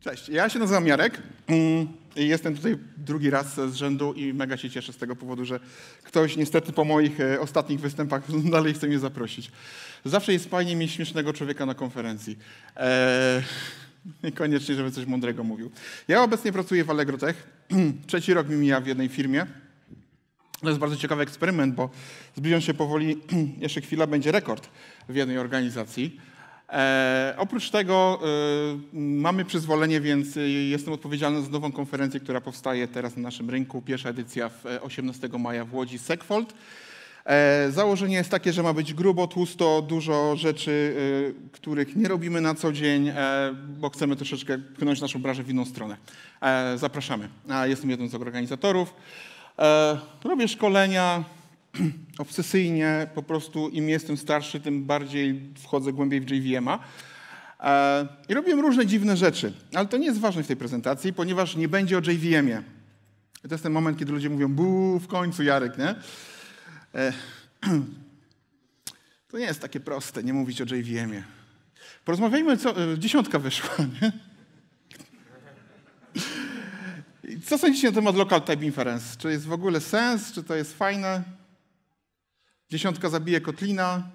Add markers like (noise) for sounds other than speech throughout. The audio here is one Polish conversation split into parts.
Cześć, ja się nazywam Jarek. Mm, jestem tutaj drugi raz z rzędu i mega się cieszę z tego powodu, że ktoś niestety po moich e, ostatnich występach (laughs) dalej chce mnie zaprosić. Zawsze jest fajnie mieć śmiesznego człowieka na konferencji. Eee... Niekoniecznie, (laughs) żeby coś mądrego mówił. Ja obecnie pracuję w AllegroTech. (clears throat) Trzeci rok mi mija w jednej firmie. To jest bardzo ciekawy eksperyment, bo zbliżam się powoli, (clears throat) jeszcze chwila, będzie rekord w jednej organizacji. E, oprócz tego e, mamy przyzwolenie, więc e, jestem odpowiedzialny za nową konferencję, która powstaje teraz na naszym rynku. Pierwsza edycja w 18 e, maja w Łodzi, Sekfold. E, założenie jest takie, że ma być grubo, tłusto, dużo rzeczy, e, których nie robimy na co dzień, e, bo chcemy troszeczkę pchnąć naszą branżę w inną stronę. Zapraszamy. Jestem jednym z organizatorów. Robię szkolenia (clears throat) obsesyjnie, po prostu im jestem starszy, tym bardziej wchodzę głębiej w JVM-a. I robiłem różne dziwne rzeczy, ale to nie jest ważne w tej prezentacji, ponieważ nie będzie o JVM-ie. To jest ten moment, kiedy ludzie mówią, buu, w końcu Jarek, nie? E, (clears throat) to nie jest takie proste, nie mówić o JVM-ie. Porozmawiajmy, co... E, dziesiątka wyszła, (laughs) nie? Co sądzicie na temat local type inference? Czy jest w ogóle sens? Czy to jest fajne? Dziesiątka zabije Kotlina.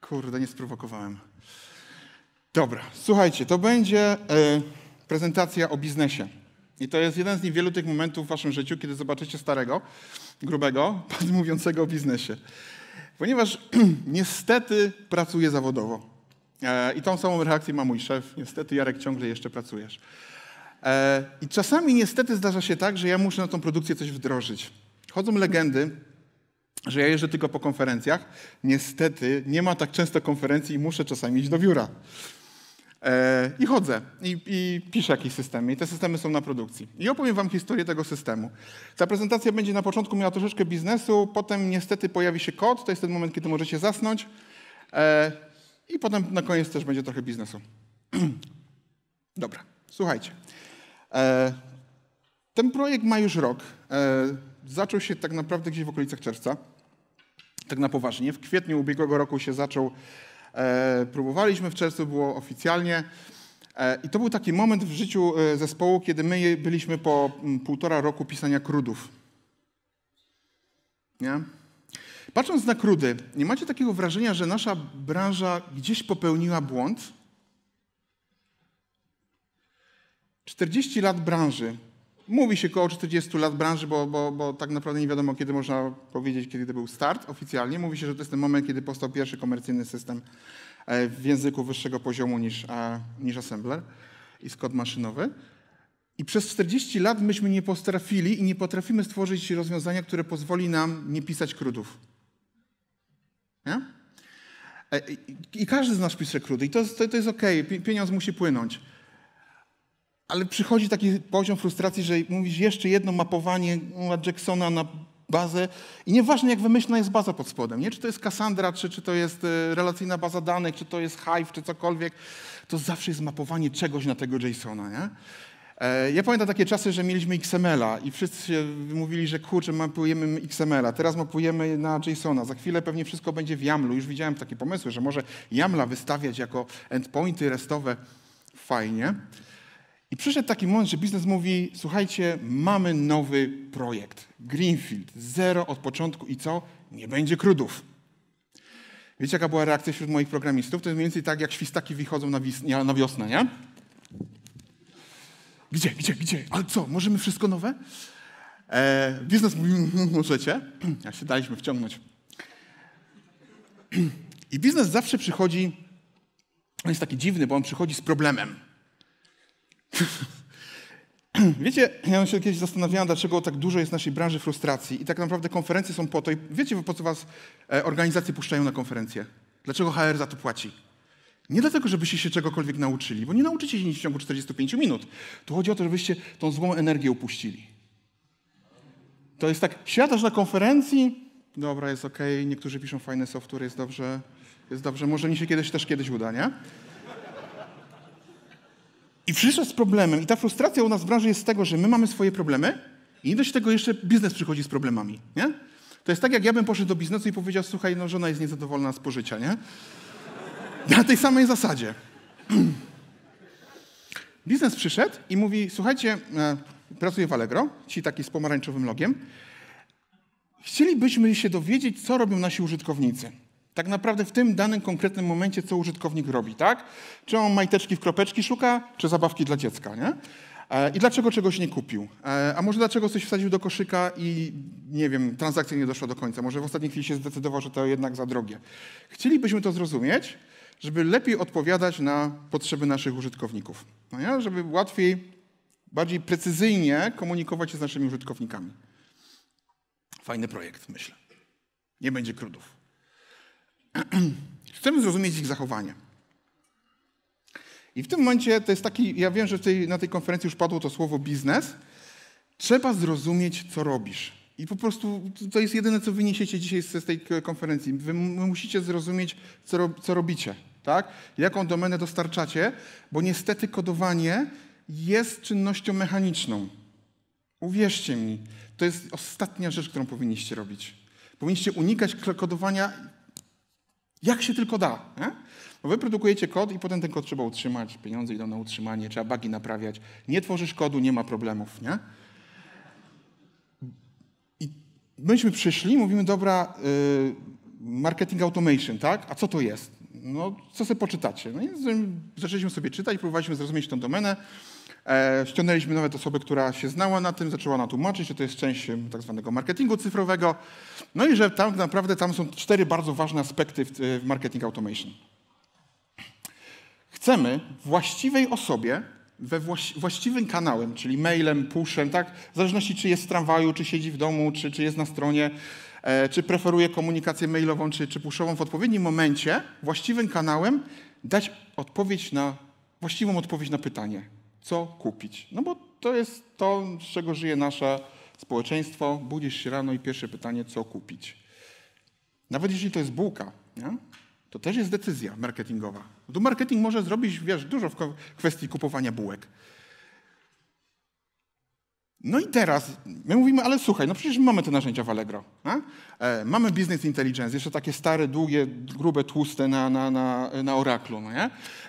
Kurde, nie sprowokowałem. Dobra, słuchajcie, to będzie y, prezentacja o biznesie. I to jest jeden z niewielu tych momentów w waszym życiu, kiedy zobaczycie starego, grubego, (laughs) mówiącego o biznesie. Ponieważ (clears throat) niestety pracuję zawodowo. E, I tą samą reakcję ma mój szef. Niestety, Jarek, ciągle jeszcze pracujesz. E, I czasami niestety zdarza się tak, że ja muszę na tą produkcję coś wdrożyć. Chodzą legendy, że ja jeżdżę tylko po konferencjach. Niestety nie ma tak często konferencji i muszę czasami iść do biura. E, I chodzę i, i, piszę jakieś systemy. I te systemy są na produkcji. I opowiem Wam historię tego systemu. Ta prezentacja będzie na początku miała troszeczkę biznesu, potem niestety pojawi się kod, to jest ten moment, kiedy możecie zasnąć. E, I potem na koniec też będzie trochę biznesu. (clears throat) Dobra, słuchajcie. E, ten projekt ma już rok. Zaczął się tak naprawdę gdzieś w okolicach czerwca. Tak na poważnie. W kwietniu ubiegłego roku się zaczął E, próbowaliśmy w czerwcu, było oficjalnie. E, I to był taki moment w życiu e, zespołu, kiedy my byliśmy po mm, półtora roku pisania krudów. Nie? Patrząc na krudy, nie macie takiego wrażenia, że nasza branża gdzieś popełniła błąd? 40 lat branży, Mówi się około 40 lat branży, bo, bo, bo tak naprawdę nie wiadomo, kiedy można powiedzieć, kiedy to był start oficjalnie. Mówi się, że to jest ten moment, kiedy powstał pierwszy komercyjny system e, w języku wyższego poziomu niż, e, niż assembler i skod maszynowy. I przez 40 lat myśmy nie potrafili i nie potrafimy stworzyć rozwiązania, które pozwoli nam nie pisać krudów. Nie? E, I każdy z nas pisze krudy i to, to, to jest ok. pieniądz musi płynąć ale przychodzi taki poziom frustracji, że mówisz jeszcze jedno mapowanie Jacksona na bazę i nieważne jak wymyślna jest baza pod spodem, nie? czy to jest Cassandra, czy, czy to jest e, relacyjna baza danych, czy to jest Hive, czy cokolwiek, to zawsze jest mapowanie czegoś na tego JSONa. Nie? E, ja pamiętam takie czasy, że mieliśmy XML-a i wszyscy mówili, że kurczę, mapujemy XML-a, teraz mapujemy na JSON-a, za chwilę pewnie wszystko będzie w YAML-u. Już widziałem takie pomysły, że może YAML-a wystawiać jako endpointy restowe. Fajnie. I przyszedł taki moment, że biznes mówi: Słuchajcie, mamy nowy projekt. Greenfield, zero od początku i co? Nie będzie krudów. Wiecie, jaka była reakcja wśród moich programistów? To jest mniej więcej tak, jak świstaki wychodzą na, wis- na wiosnę, nie? Gdzie, gdzie, gdzie? Ale co, możemy wszystko nowe? E, biznes mówi, możecie. Mm, mm, mm, (clears throat) ja się daliśmy wciągnąć. (clears throat) I biznes zawsze przychodzi, on jest taki dziwny, bo on przychodzi z problemem. (clears throat) Wiecie, ja się kiedyś zastanawiałem, dlaczego tak dużo jest w naszej branży frustracji i tak naprawdę konferencje są po to i wiecie, po co was e, organizacje puszczają na konferencje? Dlaczego HR za to płaci? Nie dlatego, żebyście się czegokolwiek nauczyli, bo nie nauczycie się nic w ciągu 45 minut. Tu chodzi o to, żebyście tą złą energię upuścili. To jest tak, siadasz na konferencji, dobra, jest ok, niektórzy piszą fajne software, jest dobrze, jest dobrze, może mi się kiedyś też kiedyś uda, nie? I przyszedł z problemem. I ta frustracja u nas w branży jest z tego, że my mamy swoje problemy i dość tego jeszcze biznes przychodzi z problemami, nie? To jest tak, jak ja bym poszedł do biznesu i powiedział, słuchaj, no żona jest niezadowolona z pożycia, nie? Na tej samej zasadzie. (clears throat) Biznes przyszedł i mówi, słuchajcie, e, pracuję w Allegro, ci taki z pomarańczowym logiem. Chcielibyśmy się dowiedzieć, co robią nasi użytkownicy. Tak naprawdę w tym danym konkretnym momencie, co użytkownik robi, tak? Czy on majteczki w kropeczki szuka, czy zabawki dla dziecka, nie? E, I dlaczego czegoś nie kupił? E, a może dlaczego coś wsadził do koszyka i nie wiem, transakcja nie doszła do końca? Może w ostatniej chwili się zdecydował, że to jednak za drogie. Chcielibyśmy to zrozumieć, żeby lepiej odpowiadać na potrzeby naszych użytkowników. No nie? Żeby łatwiej, bardziej precyzyjnie komunikować się z naszymi użytkownikami. Fajny projekt, myślę. Nie będzie krudów. (clears throat) Chcemy zrozumieć ich zachowanie. I w tym momencie to jest taki, ja wiem, że tej, na tej konferencji już padło to słowo biznes. Trzeba zrozumieć, co robisz. I po prostu to jest jedyne, co wyniesiecie dzisiaj z, tej konferencji. Wy musicie zrozumieć, co, ro, co robicie, tak? Jaką domenę dostarczacie, bo niestety kodowanie jest czynnością mechaniczną. Uwierzcie mi, to jest ostatnia rzecz, którą powinniście robić. Powinniście unikać kodowania jak się tylko da. Nie? Bo wy produkujecie kod i potem ten kod trzeba utrzymać, pieniądze idą na utrzymanie, trzeba bagi naprawiać. Nie tworzysz kodu, nie ma problemów, nie? I myśmy przyszli, mówimy, dobra, y, marketing automation, tak? A co to jest? No, co sobie poczytacie? No i zaczęliśmy sobie czytać, próbowaliśmy zrozumieć tę domenę. E, ściągnęliśmy nawet osobę, która się znała na tym, zaczęła na tłumaczyć, że to jest część tak zwanego marketingu cyfrowego. No i że tam naprawdę tam są cztery bardzo ważne aspekty w, e, marketing automation. Chcemy właściwej osobie we właściwym kanałem, czyli mailem, pushem, tak? W zależności czy jest w tramwaju, czy siedzi w domu, czy, czy jest na stronie, e, czy preferuje komunikację mailową, czy, czy pushową, w odpowiednim momencie, właściwym kanałem dać odpowiedź na, właściwą odpowiedź na pytanie co kupić. No bo to jest to, z czego żyje nasze społeczeństwo. Budzisz się rano i pierwsze pytanie, co kupić. Nawet jeśli to jest bułka, nie? to też jest decyzja marketingowa. Tu marketing może zrobić wiesz, dużo w kwestii kupowania bułek. No i teraz my mówimy, ale słuchaj, no przecież mamy te narzędzia w Allegro. E, mamy Business Intelligence, jeszcze takie stare, długie, grube, tłuste na, na, na, na No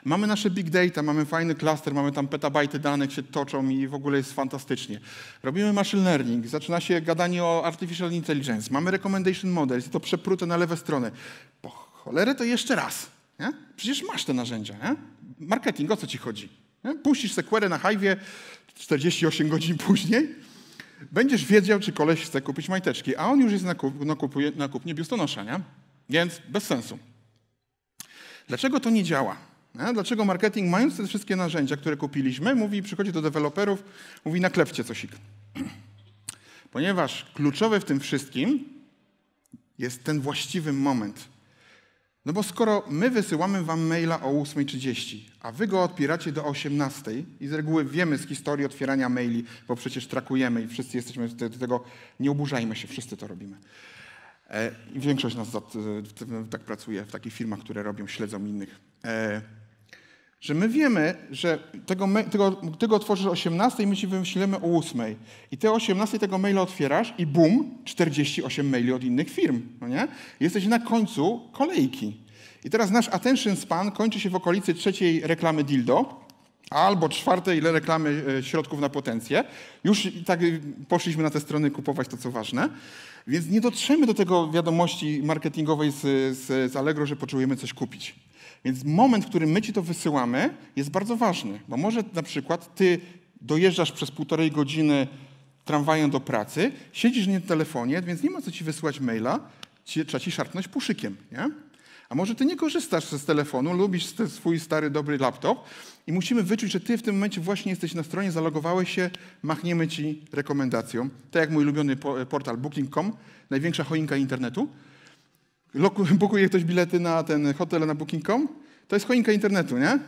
Mamy nasze Big Data, mamy fajny klaster, mamy tam petabajty danych się toczą i w ogóle jest fantastycznie. Robimy Machine Learning, zaczyna się gadanie o Artificial Intelligence, mamy Recommendation Models i to przeprute na lewe strony. Po cholerę to jeszcze raz. Nie? Przecież masz te narzędzia. Nie? Marketing, o co ci chodzi? Nie? Puścisz sequerę na hajwie, 48 godzin później, będziesz wiedział, czy koleś chce kupić majteczki, a on już jest na, kup, na, kupuje, na kupnie biustonosza, nie? Więc bez sensu. Dlaczego to nie działa? Nie? Dlaczego marketing, mając te wszystkie narzędzia, które kupiliśmy, mówi, przychodzi do deweloperów, mówi, naklepcie coś. Ponieważ kluczowe w tym wszystkim jest ten właściwy moment. No bo skoro my wysyłamy wam maila o 8.30, a wy go odpieracie do 18.00 i z reguły wiemy z historii otwierania maili, bo przecież trakujemy i wszyscy jesteśmy do tego, nie oburzajmy się, wszyscy to robimy. E, większość nas tak pracuje w takich firmach, które robią, śledzą innych. E, że my wiemy, że tego, tego, otworzysz o 18 i my ci wymyślimy o 8. I te o 18 tego maila otwierasz i bum, 48 maili od innych firm. No nie? Jesteś na końcu kolejki. I teraz nasz attention span kończy się w okolicy trzeciej reklamy dildo albo czwartej, ile reklamy e, środków na potencję. Już tak poszliśmy na te strony kupować to, co ważne. Więc nie dotrzemy do tego wiadomości marketingowej z, z, z Allegro, że poczujemy coś kupić. Więc moment, w którym my ci to wysyłamy, jest bardzo ważny, bo może na przykład ty dojeżdżasz przez półtorej godziny tramwajem do pracy, siedzisz nie w telefonie, więc nie ma co ci wysyłać maila, trzeba ci szarpnąć puszykiem, nie? A może ty nie korzystasz z telefonu, lubisz ten swój stary, dobry laptop i musimy wyczuć, że ty w tym momencie właśnie jesteś na stronie, zalogowałeś się, machniemy ci rekomendacją. Tak jak mój ulubiony portal booking.com, największa choinka internetu, (laughs) bukuje ktoś bilety na ten hotel na booking.com, to jest choinka internetu, nie?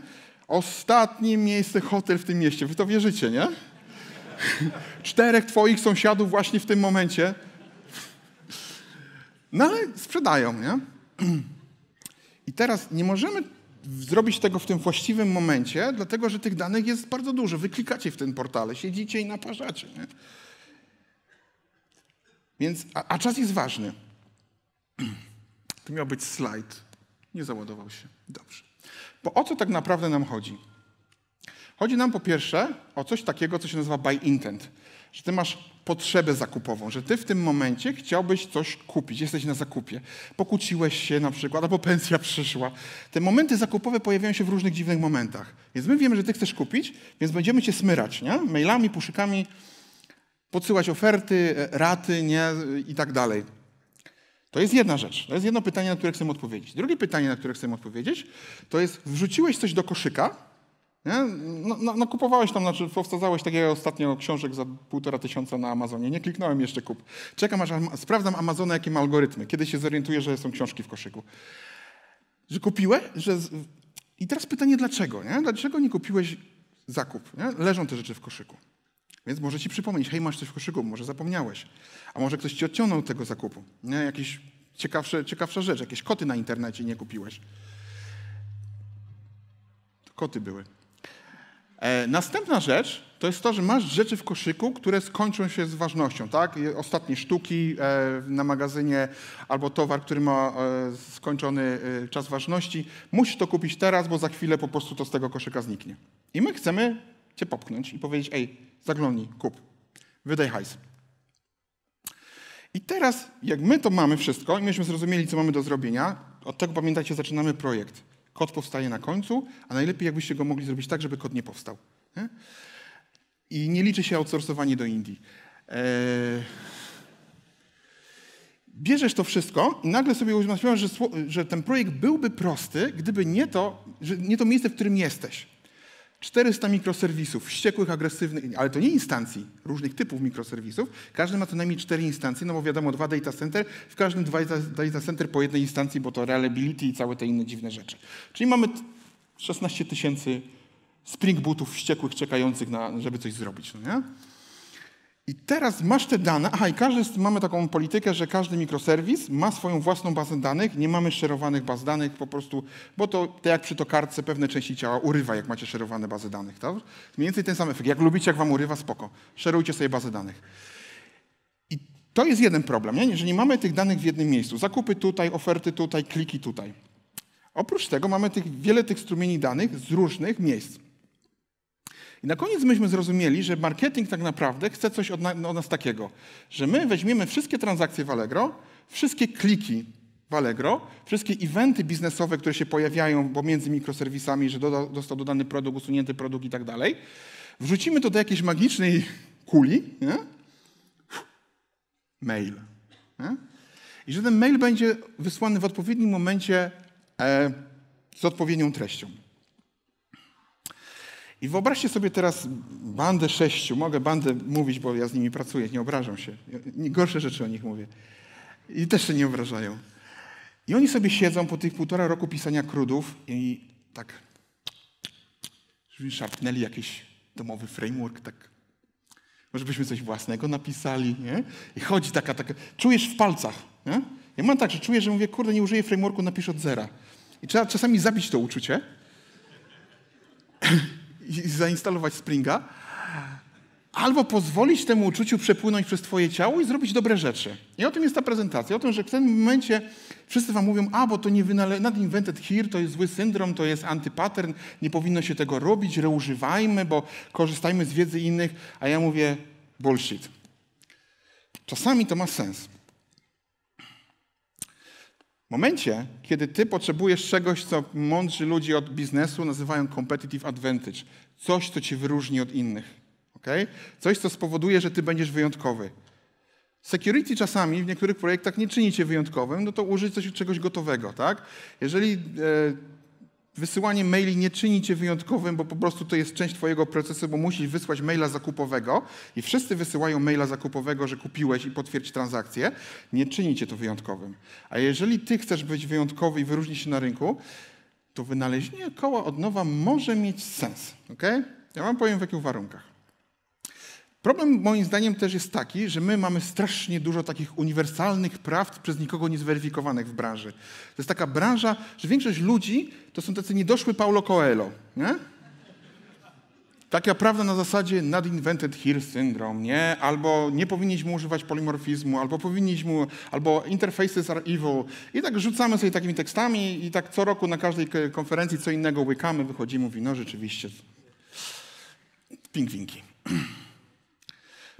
Ostatnie miejsce hotel w tym mieście. Wy to wierzycie, nie? (laughs) Czterech twoich sąsiadów właśnie w tym momencie. No ale sprzedają, nie? (clears throat) I teraz nie możemy zrobić tego w tym właściwym momencie, dlatego że tych danych jest bardzo dużo. Wy klikacie w tym portale, siedzicie i naparzacie. Nie? Więc, a, a czas jest ważny. (clears throat) To miał być slajd. Nie załadował się. Dobrze. Bo o co tak naprawdę nam chodzi? Chodzi nam po pierwsze o coś takiego, co się nazywa buy intent. Że ty masz potrzebę zakupową, że ty w tym momencie chciałbyś coś kupić, jesteś na zakupie. Pokłóciłeś się na przykład, albo pensja przyszła. Te momenty zakupowe pojawiają się w różnych dziwnych momentach. Więc my wiemy, że ty chcesz kupić, więc będziemy cię smyrać, nie? Mailami, puszykami, podsyłać oferty, e, raty, nie? I tak dalej. To jest jedna rzecz. To jest jedno pytanie, na które chcę odpowiedzieć. Drugie pytanie, na które chcę odpowiedzieć, to jest wrzuciłeś coś do koszyka, no, no, no, kupowałeś tam, znaczy powsadzałeś tak ostatnio książek za półtora tysiąca na Amazonie. Nie kliknąłem jeszcze kup. Czekam aż am sprawdzam Amazona, jakie ma algorytmy. Kiedy się zorientuję, że są książki w koszyku. Że kupiłeś, że... I teraz pytanie dlaczego, nie? Dlaczego nie kupiłeś zakup? Nie? Leżą te rzeczy w koszyku. Więc może ci przypomnieć, hej, masz coś w koszyku, może zapomniałeś. A może ktoś ci odciągnął tego zakupu. Nie? Jakieś ciekawsze, ciekawsza rzecz, jakieś koty na internecie nie kupiłeś. To koty były. E, następna rzecz to jest to, że masz rzeczy w koszyku, które skończą się z ważnością, tak? Ostatnie sztuki e, na magazynie albo towar, który ma e, skończony e, czas ważności. Musisz to kupić teraz, bo za chwilę po prostu to z tego koszyka zniknie. I my chcemy cię popchnąć i powiedzieć, ej, Zaglądnij, kup. Wydaj hajs. I teraz, jak my to mamy wszystko i myśmy zrozumieli, co mamy do zrobienia, od tego pamiętajcie, zaczynamy projekt. Kod powstaje na końcu, a najlepiej jakbyście go mogli zrobić tak, żeby kod nie powstał. I nie liczy się outsourcowanie do Indii. E, bierzesz to wszystko i nagle sobie uświadomiłeś, że, że ten projekt byłby prosty, gdyby nie to, nie to miejsce, w którym jesteś. 400 mikroserwisów, wściekłych, agresywnych, ale to nie instancji, różnych typów mikroserwisów. Każdy ma co najmniej 4 instancje, no bo wiadomo, dwa data center, w każdym dwa data center po jednej instancji, bo to reliability i całe te inne dziwne rzeczy. Czyli mamy 16 tysięcy spring bootów wściekłych, czekających, na, żeby coś zrobić. No nie? I teraz masz te dane, aha i każdy, mamy taką politykę, że każdy mikroserwis ma swoją własną bazę danych, nie mamy szerowanych baz danych po prostu, bo to tak jak przy tokarce pewne części ciała urywa, jak macie szerowane bazy danych. Tak? Mniej więcej ten sam efekt. Jak lubicie, jak wam urywa, spoko. Szerujcie sobie bazę danych. I to jest jeden problem, nie? że nie mamy tych danych w jednym miejscu. Zakupy tutaj, oferty tutaj, kliki tutaj. Oprócz tego mamy tych, wiele tych strumieni danych z różnych miejsc. I na koniec myśmy zrozumieli, że marketing tak naprawdę chce coś od, na, od nas takiego, że my weźmiemy wszystkie transakcje w Allegro, wszystkie kliki w Allegro, wszystkie eventy biznesowe, które się pojawiają pomiędzy mikroserwisami, że doda, dodany produkt, usunięty produkt i tak dalej, wrzucimy to do jakiejś magicznej kuli, nie? mail. Nie? I że ten mail będzie wysłany w odpowiednim momencie e, z odpowiednią treścią. I wyobraźcie sobie teraz bandę sześciu, mogę bandę mówić, bo ja z nimi pracuję, nie obrażam się. Gorsze rzeczy o nich mówię. I też się nie obrażają. I oni sobie siedzą po tych półtora roku pisania krudów i tak szarpnęli jakiś domowy framework, tak może byśmy coś własnego napisali, nie? I chodzi taka, taka, czujesz w palcach, nie? Ja mam tak, że czuję, że mówię, kurde, nie użyję frameworku, napisz od zera. I trzeba czasami zabić to uczucie i zainstalować Springa, albo pozwolić temu uczuciu przepłynąć przez Twoje ciało i zrobić dobre rzeczy. I o tym jest ta prezentacja. O tym, że w tym momencie wszyscy Wam mówią, a bo to nie wynale- nadinvented here, to jest zły syndrom, to jest antypattern, nie powinno się tego robić, reużywajmy, bo korzystajmy z wiedzy innych. A ja mówię, bullshit. Czasami to ma sens. W momencie, kiedy ty potrzebujesz czegoś, co mądrzy ludzie od biznesu nazywają competitive advantage, coś, co ci wyróżni od innych, okay? coś, co spowoduje, że ty będziesz wyjątkowy. Security czasami w niektórych projektach nie czynicie wyjątkowym, no to użyć coś, czegoś gotowego, tak? Jeżeli e, Wysyłanie maili nie czyni cię wyjątkowym, bo po prostu to jest część twojego procesu, bo musisz wysłać maila zakupowego i wszyscy wysyłają maila zakupowego, że kupiłeś i potwierdź transakcję. Nie czyni cię to wyjątkowym. A jeżeli ty chcesz być wyjątkowy i wyróżnić się na rynku, to wynalezienie koła od nowa może mieć sens. Okay? Ja wam powiem w jakich warunkach. Problem moim zdaniem też jest taki, że my mamy strasznie dużo takich uniwersalnych prawd przez nikogo niezweryfikowanych w branży. To jest taka branża, że większość ludzi to są tacy niedoszły Paulo Coelho. Nie? Taka prawda na zasadzie "Not invented here syndrome, nie? Albo nie powinniśmy używać polimorfizmu, albo powinniśmy, albo interfaces are evil. I tak rzucamy sobie takimi tekstami i tak co roku na każdej konferencji co innego łykamy, wychodzimy, mówi, no rzeczywiście, pingwinki. (clears throat)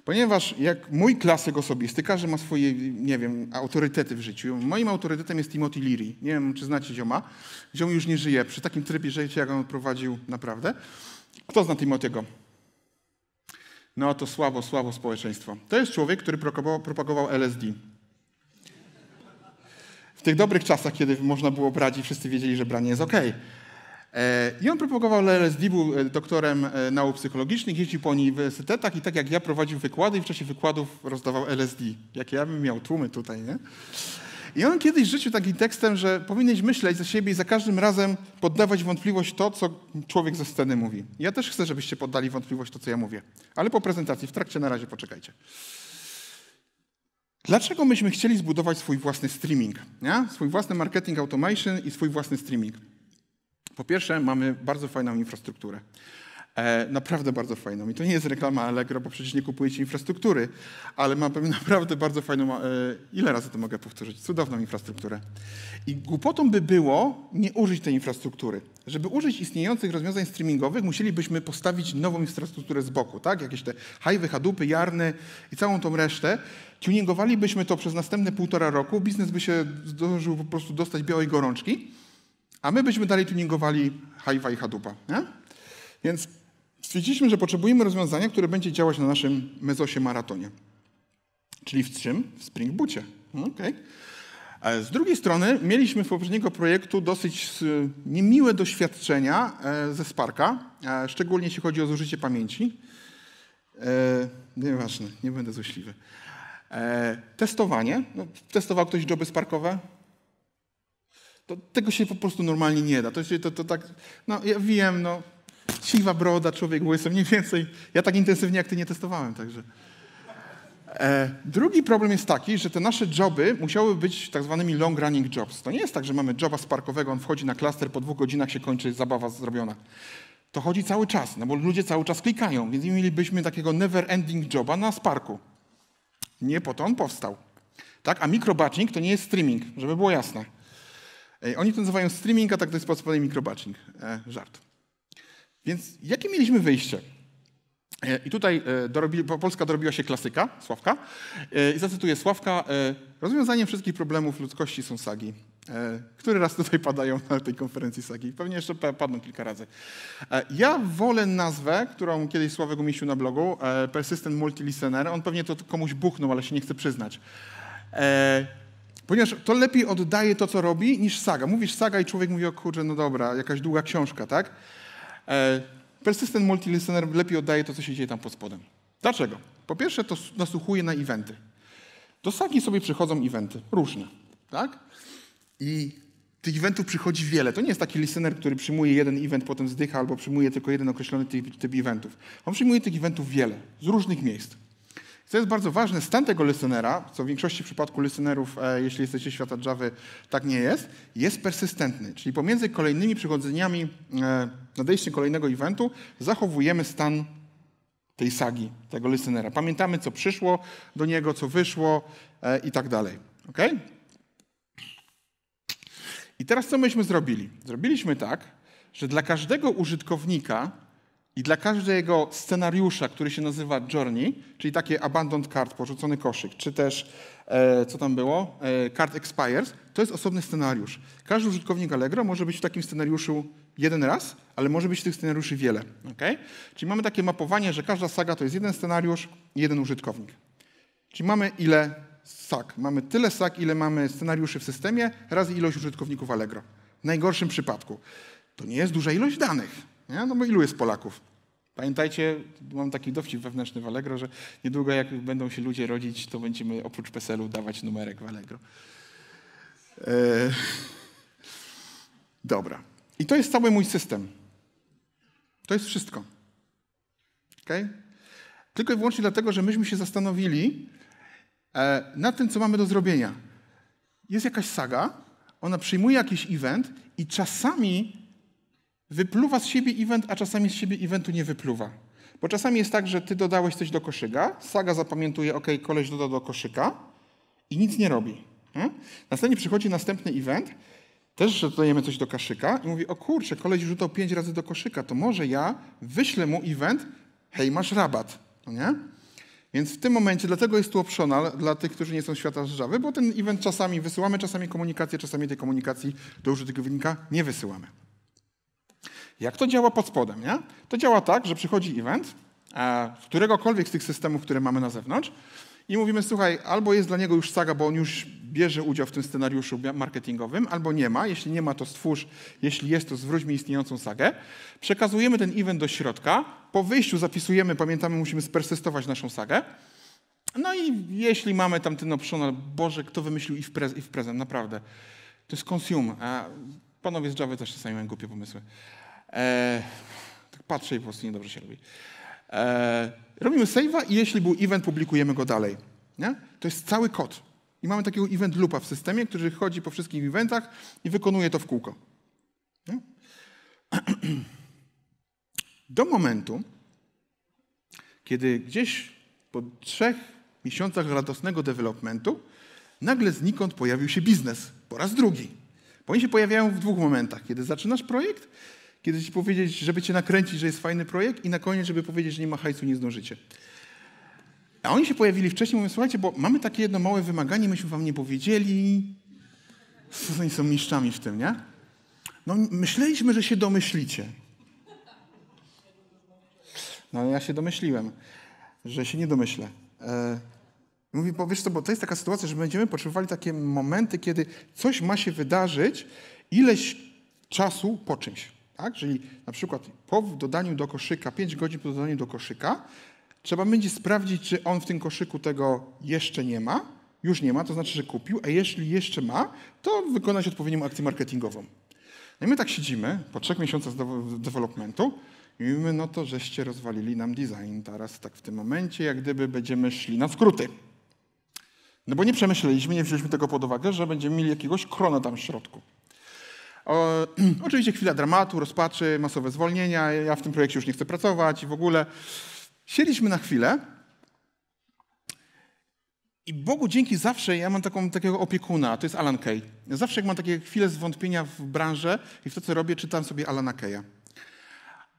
Ponieważ jak mój klasyk osobisty, każdy ma swoje, nie wiem, autorytety w życiu. Moim autorytetem jest Timothy Leary. Nie wiem, czy znacie Zioma. Ziom już nie żyje przy takim trybie życia, jak on prowadził naprawdę. Kto zna Timothy'ego? No to słabo, słabo społeczeństwo. To jest człowiek, który propagował LSD. W tych dobrych czasach, kiedy można było brać i wszyscy wiedzieli, że branie jest okej. Okay E, I on propagował LSD, był e, doktorem e, nauk psychologicznych, jeździł po uniwersytetach i tak jak ja prowadził wykłady i w czasie wykładów rozdawał LSD. Jak ja bym miał tłumy tutaj, nie? I on kiedyś życzył takim tekstem, że powinieneś myśleć za siebie i za każdym razem poddawać wątpliwość to, co człowiek ze sceny mówi. Ja też chcę, żebyście poddali wątpliwość to, co ja mówię. Ale po prezentacji, w trakcie na razie poczekajcie. Dlaczego myśmy chcieli zbudować swój własny streaming? Nie? Swój własny marketing automation i swój własny streaming. Po pierwsze, mamy bardzo fajną infrastrukturę. E, naprawdę bardzo fajną. I to nie jest reklama Allegro, bo przecież nie kupujecie infrastruktury, ale mamy (laughs) naprawdę bardzo fajną, e, ile razy to mogę powtórzyć, cudowną infrastrukturę. I głupotą by było nie użyć tej infrastruktury. Żeby użyć istniejących rozwiązań streamingowych, musielibyśmy postawić nową infrastrukturę z boku, tak? Jakieś te hajwy, hadupy, jarny i całą tą resztę. Tuningowalibyśmy to przez następne półtora roku, biznes by się zdążył po prostu dostać białej gorączki, a my byśmy dalej tuningowali Hive'a i Hadoopa. Nie? Więc stwierdziliśmy, że potrzebujemy rozwiązania, które będzie działać na naszym mezosie maratonie. Czyli w czym? W Spring Boocie. No, okay. E, z drugiej strony mieliśmy w poprzedniego projektu dosyć e, niemiłe doświadczenia e, ze Sparka, szczególnie jeśli chodzi o zużycie pamięci. Nieważne, nie będę złośliwy. Testowanie. No, testował ktoś joby sparkowe? To, tego się po prostu normalnie nie da. To, się, to, to tak, no ja wiem, no siwa broda, człowiek łysy, mniej więcej. Ja tak intensywnie jak ty nie testowałem, także. E, drugi problem jest taki, że te nasze joby musiały być tak zwanymi long running jobs. To nie jest tak, że mamy joba sparkowego, on wchodzi na klaster, po dwóch godzinach się kończy, zabawa zrobiona. To chodzi cały czas, no bo ludzie cały czas klikają, więc mielibyśmy takiego never ending joba na Sparku. Nie po to on powstał. Tak? A mikrobatching to nie jest streaming, żeby było jasne. E, oni to nazywają streaming, a tak to jest po prostu mikrobatching. E, żart. Więc jakie mieliśmy wyjście? E, I tutaj dorobi, Polska dorobiła się klasyka, Sławka. I zacytuję Sławka. Rozwiązaniem wszystkich problemów ludzkości są sagi. Który raz tutaj padają na tej konferencji sagi? Pewnie jeszcze padną kilka razy. Ja wolę nazwę, którą kiedyś Sławek umieścił na blogu, Persistent Multilistener. On pewnie to komuś buchnął, ale się nie chce przyznać. Ponieważ to lepiej oddaje to, co robi, niż saga. Mówisz saga i człowiek mówi, o kurczę, no dobra, jakaś długa książka, tak? E, persistent multilistener lepiej oddaje to, co się dzieje tam pod spodem. Dlaczego? Po pierwsze, to nasłuchuje na eventy. Do sagi sobie przychodzą eventy, różne, tak? I tych eventów przychodzi wiele. To nie jest taki listener, który przyjmuje jeden event, potem zdycha, albo przyjmuje tylko jeden określony typ, typ eventów. On przyjmuje tych eventów wiele, z różnych miejsc. Co jest bardzo ważne, stan tego listenera, co w większości przypadków listenerów, e, jeśli jesteście świata Java, tak nie jest, jest persystentny. Czyli pomiędzy kolejnymi przychodzeniami, e, nadejściem kolejnego eventu, zachowujemy stan tej sagi, tego listenera. Pamiętamy, co przyszło do niego, co wyszło e, i tak dalej. Ok? I teraz co myśmy zrobili? Zrobiliśmy tak, że dla każdego użytkownika i dla każdego scenariusza, który się nazywa Journey, czyli takie abandoned card, porzucony koszyk, czy też, e, co tam było, e, card expires, to jest osobny scenariusz. Każdy użytkownik Allegro może być w takim scenariuszu jeden raz, ale może być tych scenariuszy wiele. Okay? Czyli mamy takie mapowanie, że każda saga to jest jeden scenariusz i jeden użytkownik. Czyli mamy ile sag. Mamy tyle sag, ile mamy scenariuszy w systemie, razy ilość użytkowników Allegro. W najgorszym przypadku. To nie jest duża ilość danych. Nie? No bo ilu jest Polaków? Pamiętajcie, mam taki dowcip wewnętrzny w Allegro, że niedługo jak będą się ludzie rodzić, to będziemy oprócz PESEL-u dawać numerek w Allegro. E, dobra. I to jest cały mój system. To jest wszystko. Okay? Tylko i wyłącznie dlatego, że myśmy się zastanowili e, nad tym, co mamy do zrobienia. Jest jakaś saga, ona przyjmuje jakiś event i czasami wypluwa z siebie event, a czasami z siebie eventu nie wypluwa. Bo czasami jest tak, że ty dodałeś coś do koszyka, saga zapamiętuje, ok, koleś doda do koszyka i nic nie robi. Następnie przychodzi następny event, też dodajemy coś do koszyka i mówi, o kurczę, koleś rzucał pięć razy do koszyka, to może ja wyślę mu event, hej, masz rabat, no nie? Więc w tym momencie, dlatego jest tu optional dla tych, którzy nie są świata żawy, bo ten event czasami wysyłamy, czasami komunikację, czasami tej komunikacji do użytkownika nie wysyłamy. Jak to działa pod spodem? Nie? To działa tak, że przychodzi event e, z któregokolwiek z tych systemów, które mamy na zewnątrz i mówimy, słuchaj, albo jest dla niego już saga, bo on już bierze udział w tym scenariuszu marketingowym, albo nie ma. Jeśli nie ma, to stwórz. Jeśli jest, to zwróć mi istniejącą sagę. Przekazujemy ten event do środka. Po wyjściu zapisujemy, pamiętamy, musimy spersystować naszą sagę. No i jeśli mamy tam ten optional, Boże, kto wymyślił i w, prez, i w prezent, naprawdę. To jest consume. E, panowie z Java też czasami mają głupie pomysły. E, tak patrzę i po prostu niedobrze się robi. E, robimy save'a i jeśli był event, publikujemy go dalej. Nie? To jest cały kod. I mamy takiego event loopa w systemie, który chodzi po wszystkich eventach i wykonuje to w kółko. Nie? (clears throat) Do momentu, kiedy gdzieś po trzech miesiącach radosnego developmentu nagle znikąd pojawił się biznes po raz drugi. Bo oni się pojawiają w dwóch momentach. Kiedy zaczynasz projekt kiedy ci powiedzieć, żeby cię nakręcić, że jest fajny projekt i na koniec, żeby powiedzieć, że nie ma hajsu, nie zdążycie. A oni się pojawili wcześniej, mówią, słuchajcie, bo mamy takie jedno małe wymaganie, myśmy wam nie powiedzieli. Oni są mistrzami w tym, nie? No myśleliśmy, że się domyślicie. No ja się domyśliłem, że się nie domyślę. E, mówi, bo wiesz co, bo to jest taka sytuacja, że będziemy potrzebowali takie momenty, kiedy coś ma się wydarzyć ileś czasu po czymś. Tak? Czyli na przykład po dodaniu do koszyka, 5 godzin po dodaniu do koszyka, trzeba będzie sprawdzić, czy on w tym koszyku tego jeszcze nie ma, już nie ma, to znaczy, że kupił, a jeśli jeszcze ma, to wykonać odpowiednią akcję marketingową. No i my tak siedzimy po trzech miesiącach developmentu i mówimy, no to żeście rozwalili nam design teraz, tak w tym momencie, jak gdyby będziemy szli na skróty. No bo nie przemyśleliśmy, nie wzięliśmy tego pod uwagę, że będziemy mieli jakiegoś krona tam w środku. O, (clears throat) oczywiście chwila dramatu, rozpaczy, masowe zwolnienia, ja w tym projekcie już nie chcę pracować i w ogóle. Siedliśmy na chwilę i Bogu dzięki zawsze ja mam taką, takiego opiekuna, to jest Alan Kay. zawsze jak mam takie chwile zwątpienia w branżę i w to, co robię, czytam sobie Alana Kaya.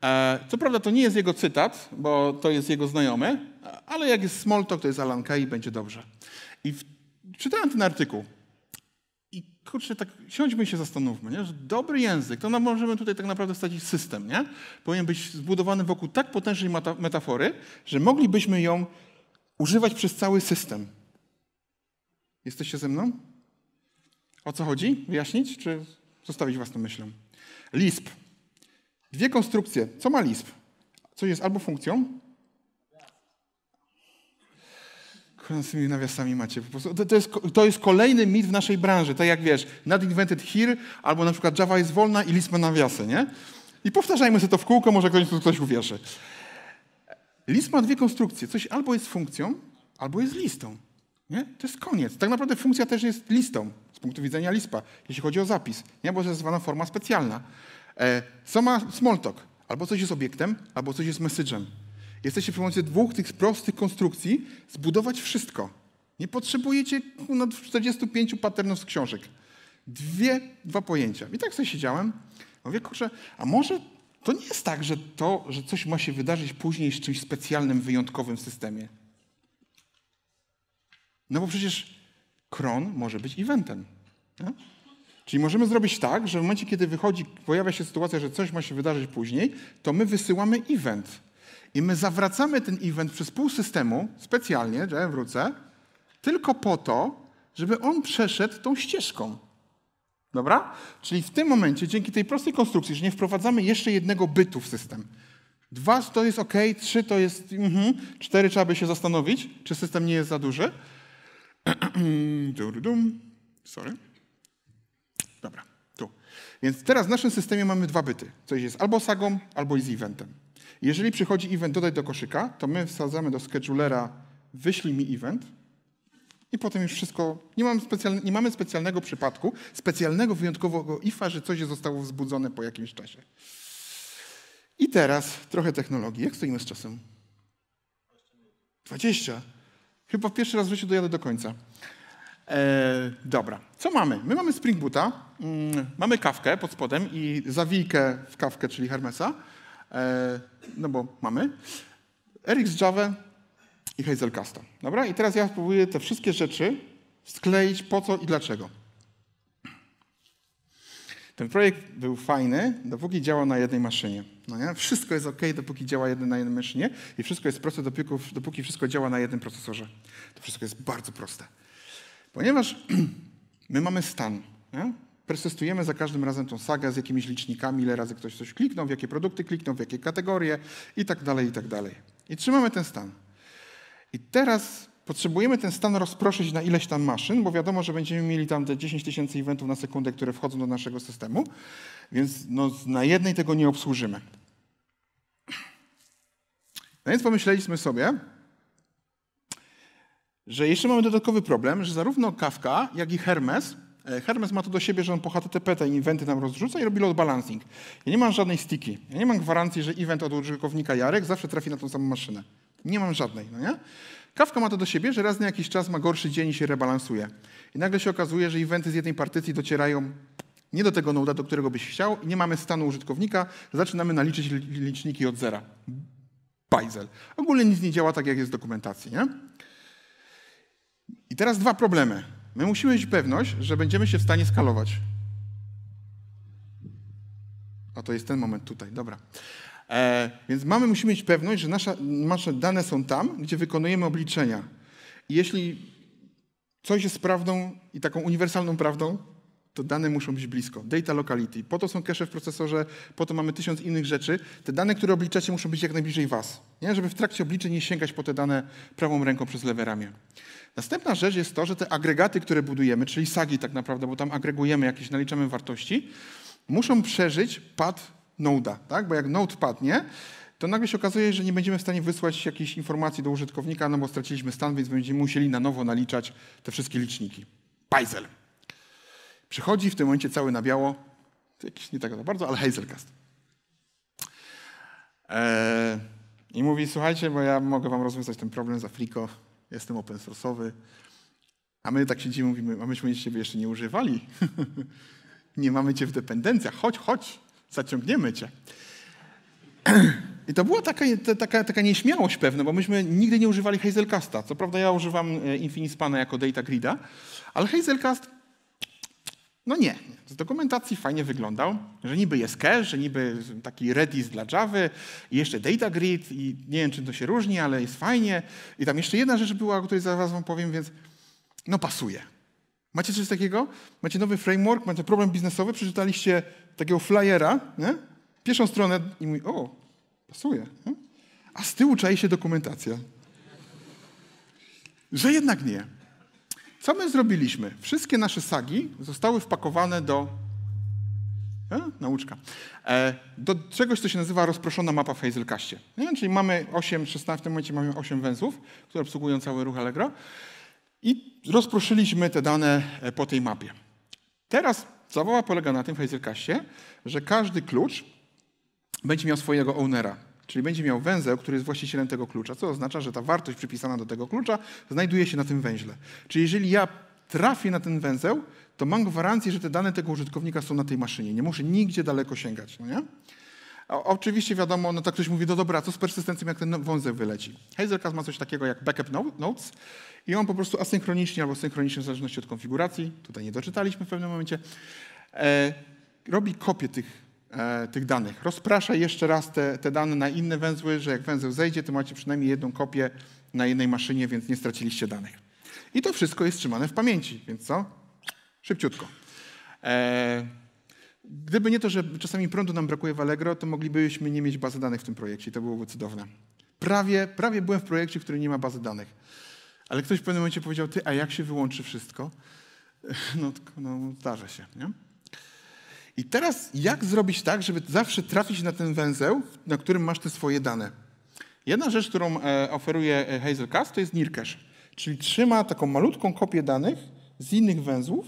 E, co prawda to nie jest jego cytat, bo to jest jego znajomy, ale jak jest small talk, to jest Alan Kay i będzie dobrze. I w, czytałem ten artykuł i kurczę, tak siądźmy i się zastanówmy, nie? że dobry język, to no, możemy tutaj tak naprawdę wstawić system, nie? powinien być zbudowany wokół tak potężnej metafory, że moglibyśmy ją używać przez cały system. Jesteście ze mną? O co chodzi? Wyjaśnić czy zostawić własną myślą? Lisp. Dwie konstrukcje. Co ma Lisp? Co jest albo funkcją, Chodzącymi nawiasami macie po prostu. To, to, jest, to jest kolejny mit w naszej branży. Tak jak wiesz, not invented here, albo na przykład Java jest wolna i list ma nawiasy, nie? I powtarzajmy sobie to w kółko, może ktoś ktoś uwierzy. List ma dwie konstrukcje. Coś albo jest funkcją, albo jest listą. Nie? To jest koniec. Tak naprawdę funkcja też jest listą z punktu widzenia Lispa, jeśli chodzi o zapis. Nie? Bo to jest zwana forma specjalna. E, co ma Smalltalk? Albo coś jest obiektem, albo coś jest message'em. Jesteście przy pomocy dwóch tych prostych konstrukcji zbudować wszystko. Nie potrzebujecie ponad 45 patternów z książek. Dwie, dwa pojęcia. I tak sobie siedziałem. Mówię, kurczę, a może to nie jest tak, że to, że coś ma się wydarzyć później z czymś specjalnym, wyjątkowym w systemie. No bo przecież kron może być eventem. Nie? Czyli możemy zrobić tak, że w momencie, kiedy wychodzi, pojawia się sytuacja, że coś ma się wydarzyć później, to my wysyłamy event. I my zawracamy ten event przez pół systemu, specjalnie, że wrócę, tylko po to, żeby on przeszedł tą ścieżką. Dobra? Czyli w tym momencie, dzięki tej prostej konstrukcji, że nie wprowadzamy jeszcze jednego bytu w system. Dwa to jest ok, trzy to jest. Mhm, cztery trzeba by się zastanowić, czy system nie jest za duży. (clears throat) Sorry. Dobra, tu. Więc teraz w naszym systemie mamy dwa byty. Coś jest albo sagą, albo jest eventem jeżeli przychodzi event dodaj do koszyka, to my wsadzamy do schedulera wyślij mi event i potem już wszystko, nie, mam specjalne, nie mamy specjalnego przypadku, specjalnego wyjątkowego ifa, że coś zostało wzbudzone po jakimś czasie. I teraz trochę technologii. Jak stoimy z czasem? 20. Chyba pierwszy raz w życiu dojadę do końca. Eee, dobra, co mamy? My mamy Spring Boota, mm, mamy kawkę pod spodem i zawijkę w kawkę, czyli Hermesa. E, no bo mamy, Erix Java i Hazelcasta. Dobra? I teraz ja spróbuję te wszystkie rzeczy skleić po co i dlaczego. Ten projekt był fajny, dopóki działa na jednej maszynie. No nie? Wszystko jest ok, dopóki działa jeden na jednej maszynie i wszystko jest proste, dopóki, dopóki wszystko działa na jednym procesorze. To wszystko jest bardzo proste. Ponieważ (clears throat) my mamy stan. Nie? persystujemy za każdym razem tą sagę z jakimiś licznikami, ile razy ktoś coś kliknął, w jakie produkty kliknął, w jakie kategorie i tak dalej, i tak dalej. I trzymamy ten stan. I teraz potrzebujemy ten stan rozproszyć na ileś tam maszyn, bo wiadomo, że będziemy mieli tam te 10 tysięcy eventów na sekundę, które wchodzą do naszego systemu, więc no, na jednej tego nie obsłużymy. No więc pomyśleliśmy sobie, że jeszcze mamy dodatkowy problem, że zarówno Kafka, jak i Hermes E, Hermes ma to do siebie, że on po HTTP te inwenty nam rozrzuca i robi load balancing. Ja nie mam żadnej sticky. Ja nie mam gwarancji, że event od użytkownika Jarek zawsze trafi na tą samą maszynę. Nie mam żadnej, no nie? Kawka ma to do siebie, że raz na jakiś czas ma gorszy dzień i się rebalansuje. I nagle się okazuje, że eventy z jednej partycji docierają nie do tego noda, do którego byś chciał i nie mamy stanu użytkownika, zaczynamy naliczyć liczniki od zera. Bajzel. Ogólnie nic nie działa tak, jak jest w dokumentacji, nie? I teraz dwa problemy. My musimy mieć pewność, że będziemy się w stanie skalować. A to jest ten moment tutaj, dobra. E, więc mamy, musimy mieć pewność, że nasza, nasze dane są tam, gdzie wykonujemy obliczenia. I jeśli coś jest prawdą i taką uniwersalną prawdą, to dane muszą być blisko. Data locality. Po to są cache w procesorze, po to mamy tysiąc innych rzeczy. Te dane, które obliczacie, muszą być jak najbliżej Was nie? żeby w trakcie obliczeń nie sięgać po te dane prawą ręką przez lewe ramię. Następna rzecz jest to, że te agregaty, które budujemy, czyli sagi tak naprawdę, bo tam agregujemy jakieś, naliczamy wartości, muszą przeżyć pad noda, tak? bo jak node padnie, to nagle się okazuje, że nie będziemy w stanie wysłać jakiejś informacji do użytkownika, no bo straciliśmy stan, więc będziemy musieli na nowo naliczać te wszystkie liczniki. Pajzel. Przychodzi w tym momencie cały na biało, jakiś nie tak za bardzo, ale Hazelcast. Eee, i mówi, słuchajcie, bo ja mogę wam rozwiązać ten problem z Afriko, jestem open source'owy. A my tak siedzimy, mówimy, a myśmy ciebie jeszcze nie używali. (laughs) nie mamy cię w dependencjach, chodź, chodź, zaciągniemy cię. (clears throat) I to była taka, taka, taka nieśmiałość pewna, bo myśmy nigdy nie używali Hazelcasta. Co prawda ja używam e, Infinispana jako data grida, ale Hazelcast no nie. Z dokumentacji fajnie wyglądał, że niby jest cache, że niby taki redis dla Java i jeszcze data grid i nie wiem, czym to się różni, ale jest fajnie. I tam jeszcze jedna rzecz była, o której zaraz wam powiem, więc no pasuje. Macie coś takiego? Macie nowy framework, macie problem biznesowy, przeczytaliście takiego flyera, nie? pierwszą stronę i mówi, o, pasuje. Nie? A z tyłu czai się dokumentacja. Że jednak nie. Co my zrobiliśmy? Wszystkie nasze sagi zostały wpakowane do. E? Nauczka. E, do czegoś, co się nazywa rozproszona mapa w Hazelcastie. Czyli mamy 8, 16, w tym momencie mamy 8 węzłów, które obsługują cały ruch Allegro. I rozproszyliśmy te dane e, po tej mapie. Teraz zabawa polega na tym w Hazelcastie, że każdy klucz będzie miał swojego ownera. Czyli będzie miał węzeł, który jest właścicielem tego klucza, co oznacza, że ta wartość przypisana do tego klucza znajduje się na tym węźle. Czyli jeżeli ja trafię na ten węzeł, to mam gwarancję, że te dane tego użytkownika są na tej maszynie. Nie muszę nigdzie daleko sięgać. No nie? O, oczywiście wiadomo, no tak ktoś mówi, do no dobra, co z persystencją, jak ten no wązeł wyleci? Hazelcast ma coś takiego jak backup nodes i on po prostu asynchronicznie albo synchronicznie, w zależności od konfiguracji, tutaj nie doczytaliśmy w pewnym momencie, e, robi kopię tych E, tych danych. Rozprasza jeszcze raz te, te dane na inne węzły, że jak węzeł zejdzie, to macie przynajmniej jedną kopię na jednej maszynie, więc nie straciliście danych. I to wszystko jest trzymane w pamięci, więc co? Szybciutko. Eee, gdyby nie to, że czasami prądu nam brakuje w Allegro, to moglibyśmy nie mieć bazy danych w tym projekcie. To byłoby cudowne. Prawie, prawie byłem w projekcie, w którym nie ma bazy danych. Ale ktoś w pewnym momencie powiedział, ty, a jak się wyłączy wszystko? (laughs) No, no zdarza się, nie? I teraz jak zrobić tak, żeby zawsze trafić na ten węzeł, na którym masz te swoje dane? Jedna rzecz, którą e, oferuje e, Hazelcast, to jest Nircache, czyli trzyma taką malutką kopię danych z innych węzłów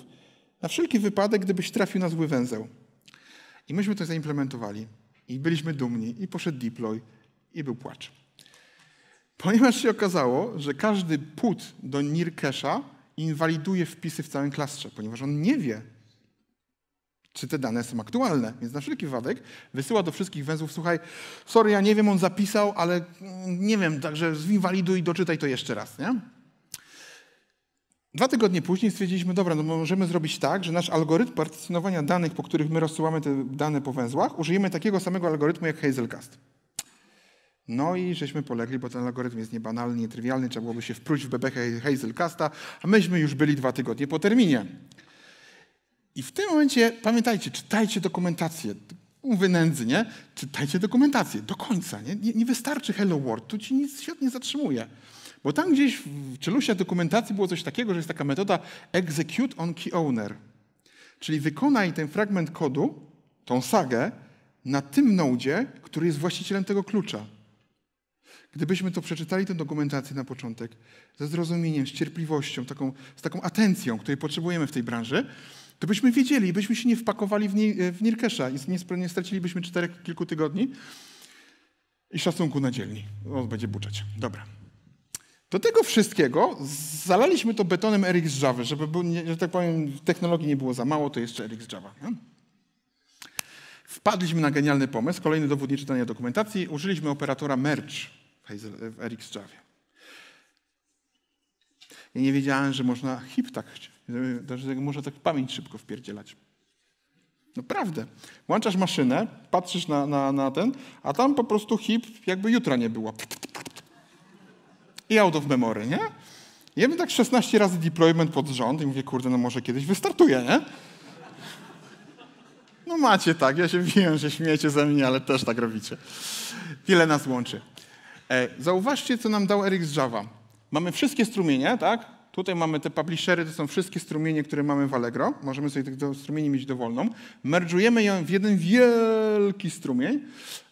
na wszelki wypadek, gdybyś trafił na zły węzeł. I myśmy to zaimplementowali. I byliśmy dumni. I poszedł deploy. I był płacz. Ponieważ się okazało, że każdy put do Nircache'a inwaliduje wpisy w całym klastrze, ponieważ on nie wie, czy te dane są aktualne. Więc na wszelki wypadek wysyła do wszystkich węzłów, słuchaj, sorry, ja nie wiem, on zapisał, ale mm, nie wiem, także zwinwaliduj, doczytaj to jeszcze raz, nie? Dwa tygodnie później stwierdziliśmy, dobra, no możemy zrobić tak, że nasz algorytm partycjonowania danych, po których my rozsyłamy te dane po węzłach, użyjemy takiego samego algorytmu jak Hazelcast. No i żeśmy polegli, bo ten algorytm jest niebanalny, nietrywialny, trzeba byłoby się wpróć w bebechę Hazelcasta, a myśmy już byli dwa tygodnie po terminie. I w tym momencie, pamiętajcie, czytajcie dokumentację. Mówię nędzy, nie? Czytajcie dokumentację do końca, nie? nie? Nie, wystarczy Hello World, tu ci nic, świat nie zatrzymuje. Bo tam gdzieś w czeluściach dokumentacji było coś takiego, że jest taka metoda execute on key owner. Czyli wykonaj ten fragment kodu, tą sagę, na tym nodzie, który jest właścicielem tego klucza. Gdybyśmy to przeczytali, tę dokumentację na początek, ze zrozumieniem, z cierpliwością, taką, z taką atencją, której potrzebujemy w tej branży, to byśmy wiedzieli, byśmy się nie wpakowali w, nie, w Nirkesza i nie, nie stracilibyśmy czterech, kilku tygodni i szacunku na dzielni. On będzie buczeć. Dobra. Do tego wszystkiego zalaliśmy to betonem RX Java, żeby, był, że tak powiem, technologii nie było za mało, to jeszcze RX Java. Nie? Wpadliśmy na genialny pomysł, kolejny dowód czytania dokumentacji. Użyliśmy operatora merge w RX Java. Ja nie wiedziałem, że można hip tak chcieć. Także tak muszę tak pamięć szybko wpierdzielać. Naprawdę. No Włączasz maszynę, patrzysz na, na, na ten, a tam po prostu hip jakby jutra nie było. I out of memory, nie? Ja bym tak 16 razy deployment pod rząd i mówię, kurde, no może kiedyś wystartuje, nie? No macie tak, ja się wiem, że śmiecie ze mnie, ale też tak robicie. Wiele nas łączy. E, zauważcie, co nam dał Eric z Java. Mamy wszystkie strumienie, tak? Tutaj mamy te publishery, to są wszystkie strumienie, które mamy w Allegro. Możemy sobie tych strumieni mieć dowolną. Merdżujemy ją w jeden wielki strumień.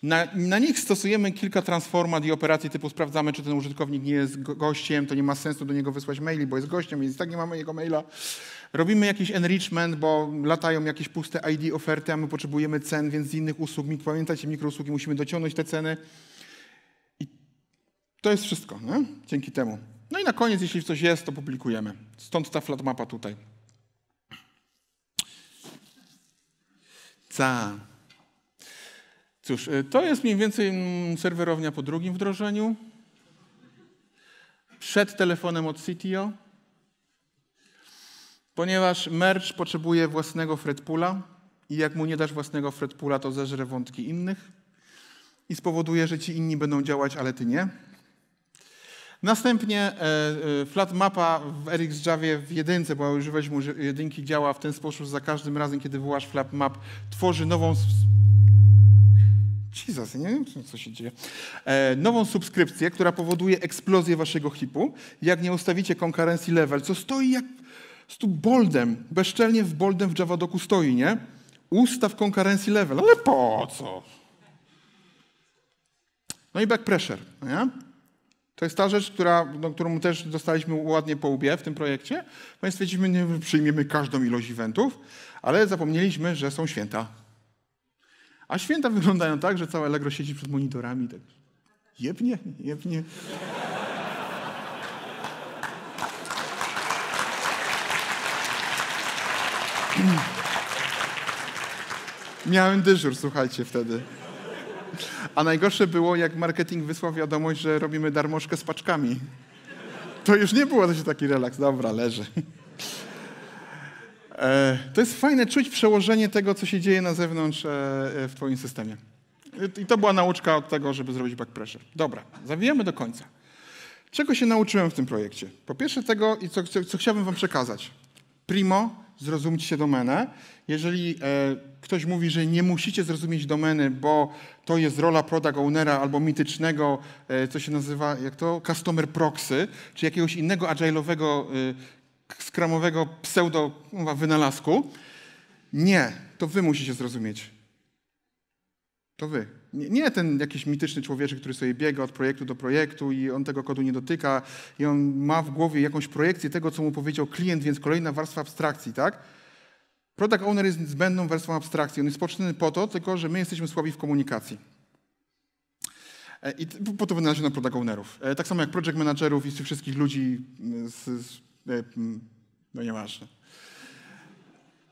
Na, na nich stosujemy kilka transformat i operacji typu sprawdzamy, czy ten użytkownik nie jest gościem, to nie ma sensu do niego wysłać maili, bo jest gościem, więc tak nie mamy jego maila. Robimy jakiś enrichment, bo latają jakieś puste ID oferty, a my potrzebujemy cen, więc z innych usług, pamiętajcie, mikrousługi musimy dociągnąć te ceny. I to jest wszystko, nie? dzięki temu. No i na koniec, jeśli coś jest, to publikujemy. Stąd ta flatmapa tutaj. Ca. Cóż, y, to jest mniej więcej mm, serwerownia po drugim wdrożeniu. Przed telefonem od CTO. Ponieważ merch potrzebuje własnego Fredpula i jak mu nie dasz własnego Fredpula, to zeżre wątki innych i spowoduje, że ci inni będą działać, ale ty nie. Następnie e, e, flat mapa w Java w jedynce, bo używaliśmy jedynki, działa w ten sposób, że za każdym razem, kiedy wyłasz flat map, tworzy nową... Jesus, nie wiem, co się dzieje. E, nową subskrypcję, która powoduje eksplozję waszego hipu. Jak nie ustawicie konkurencji level, co stoi jak z tu boldem, bezczelnie w boldem w Javadoku stoi, nie? Ustaw konkurencji level, ale po co? No i back pressure, nie? To jest ta rzecz, która, no, którą też dostaliśmy ładnie po łbie w tym projekcie, ponieważ stwierdziliśmy, że przyjmiemy każdą ilość eventów, ale zapomnieliśmy, że są święta. A święta wyglądają tak, że całe Allegro siedzi przed monitorami tak jebnie, jebnie. (clears throat) Miałem dyżur, słuchajcie, wtedy. A najgorsze było, jak marketing wysłał wiadomość, że robimy darmożkę z paczkami. To już nie było to się taki relaks. Dobra, leży. E, to jest fajne czuć przełożenie tego, co się dzieje na zewnątrz e, e, w Twoim systemie. I to była nauczka od tego, żeby zrobić back pressure. Dobra, zawijamy do końca. Czego się nauczyłem w tym projekcie? Po pierwsze tego, i co, co, co chciałbym Wam przekazać. Primo, zrozumcie domenę. Jeżeli e, ktoś mówi, że nie musicie zrozumieć domeny, bo to jest rola product ownera albo mitycznego, e, co się nazywa, jak to, customer proxy, czy jakiegoś innego agile'owego, e, skramowego pseudo uwa, wynalazku. Nie, to wy musicie zrozumieć. To wy. Nie, ten jakiś mityczny człowieczek, który sobie biega od projektu do projektu i on tego kodu nie dotyka i on ma w głowie jakąś projekcję tego, co mu powiedział klient, więc kolejna warstwa abstrakcji, tak? Product Owner jest zbędną warstwą abstrakcji. On jest potrzebny po to, tylko że my jesteśmy słabi w komunikacji. E, I po to wynaleziono product ownerów. E, tak samo jak project managerów i wszystkich ludzi z, z, e, no nieważne.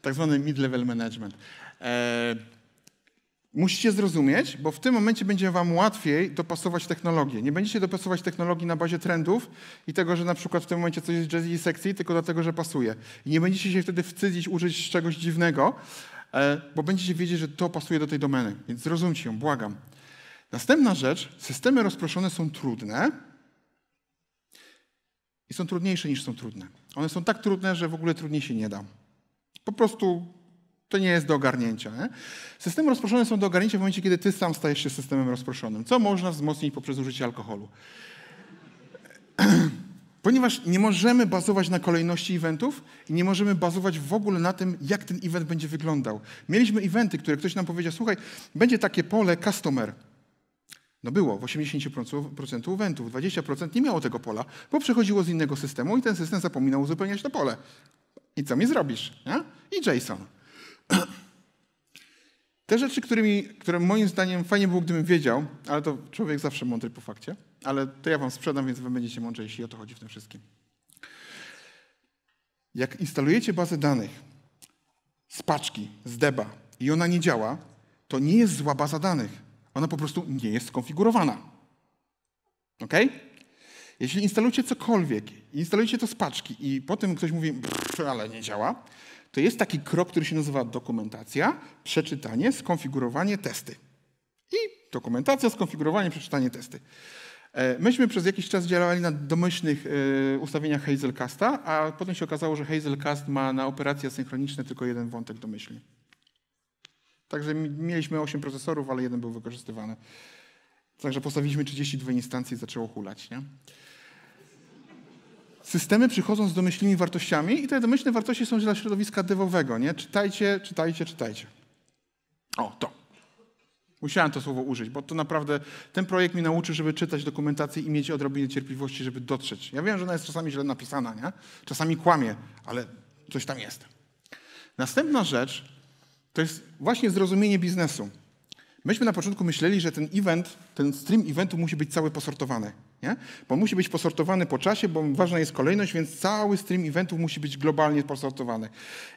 Tak zwany mid-level management. Musicie zrozumieć, bo w tym momencie będzie Wam łatwiej dopasować technologię. Nie będziecie dopasować technologii na bazie trendów i tego, że na przykład w tym momencie coś jest jazzy i sexy, tylko dlatego, że pasuje. I nie będziecie się wtedy wstydzić użyć czegoś dziwnego, e, bo będziecie wiedzieć, że to pasuje do tej domeny. Więc zrozumcie ją, błagam. Następna rzecz, systemy rozproszone są trudne i są trudniejsze niż są trudne. One są tak trudne, że w ogóle trudniej się nie da. Po prostu to nie jest do ogarnięcia. Nie? Systemy rozproszone są do ogarnięcia w momencie, kiedy ty sam stajesz się systemem rozproszonym. Co można wzmocnić poprzez użycie alkoholu? (clears throat) Ponieważ nie możemy bazować na kolejności eventów i nie możemy bazować w ogóle na tym, jak ten event będzie wyglądał. Mieliśmy eventy, które ktoś nam powiedział, słuchaj, będzie takie pole customer. No było, w 80% eventów, 20% nie miało tego pola, bo przechodziło z innego systemu i ten system zapominał uzupełniać to pole. I co mi zrobisz? Nie? I JSON. (clears throat) Te rzeczy, którymi, które moim zdaniem fajnie było, gdybym wiedział, ale to człowiek zawsze mądry po fakcie, ale to ja wam sprzedam, więc wy będziecie mądrzejsi, o to chodzi w tym wszystkim. Jak instalujecie bazę danych z paczki, z deba i ona nie działa, to nie jest zła baza danych. Ona po prostu nie jest skonfigurowana. OK? Jeśli instalujecie cokolwiek, instalujecie to z paczki i potem ktoś mówi, ale nie działa, to jest taki krok, który się nazywa dokumentacja, przeczytanie, skonfigurowanie, testy. I dokumentacja, skonfigurowanie, przeczytanie, testy. E, myśmy przez jakiś czas działali na domyślnych e, ustawieniach Hazelcasta, a potem się okazało, że Hazelcast ma na operacje synchroniczne tylko jeden wątek domyślny. Także mieliśmy 8 procesorów, ale jeden był wykorzystywany. Także postawiliśmy 32 instancje i zaczęło hulać. Nie? systemy przychodzą z domyślnymi wartościami i te domyślne wartości są dla środowiska dewowego, nie? Czytajcie, czytajcie, czytajcie. O, to. Musiałem to słowo użyć, bo to naprawdę ten projekt mi nauczy, żeby czytać dokumentację i mieć odrobinę cierpliwości, żeby dotrzeć. Ja wiem, że ona jest czasami źle napisana, nie? czasami kłamie, ale coś tam jest. Następna rzecz to jest właśnie zrozumienie biznesu. Myśmy na początku myśleli, że ten event, ten stream eventu musi być cały posortowany. Nie? Bo musi być posortowany po czasie, bo ważna jest kolejność, więc cały stream eventów musi być globalnie posortowany.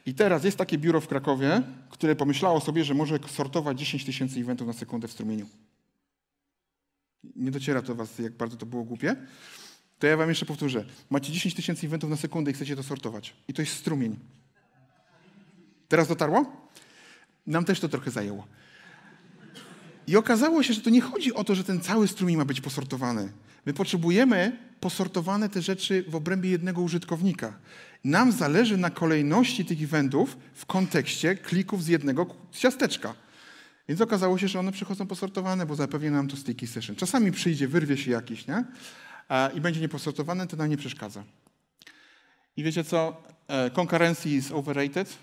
I teraz jest takie biuro w Krakowie, które pomyślało sobie, że może sortować 10 tysięcy eventów na sekundę w strumieniu. Nie dociera to was, jak bardzo to było głupie. To ja wam jeszcze powtórzę. Macie 10 tysięcy eventów na sekundę i chcecie to sortować. I to jest strumień. Teraz dotarło? Nam też to trochę zajęło. I okazało się, że to nie chodzi o to, że ten cały strumień ma być posortowany. My potrzebujemy posortowane te rzeczy w obrębie jednego użytkownika. Nam zależy na kolejności tych eventów w kontekście klików z jednego ciasteczka. Więc okazało się, że one przychodzą posortowane, bo zapewnia nam to sticky session. Czasami przyjdzie, wyrwie się jakiś, nie? I będzie nieposortowane, to nam nie przeszkadza. I wiecie co? E, konkurencji is overrated.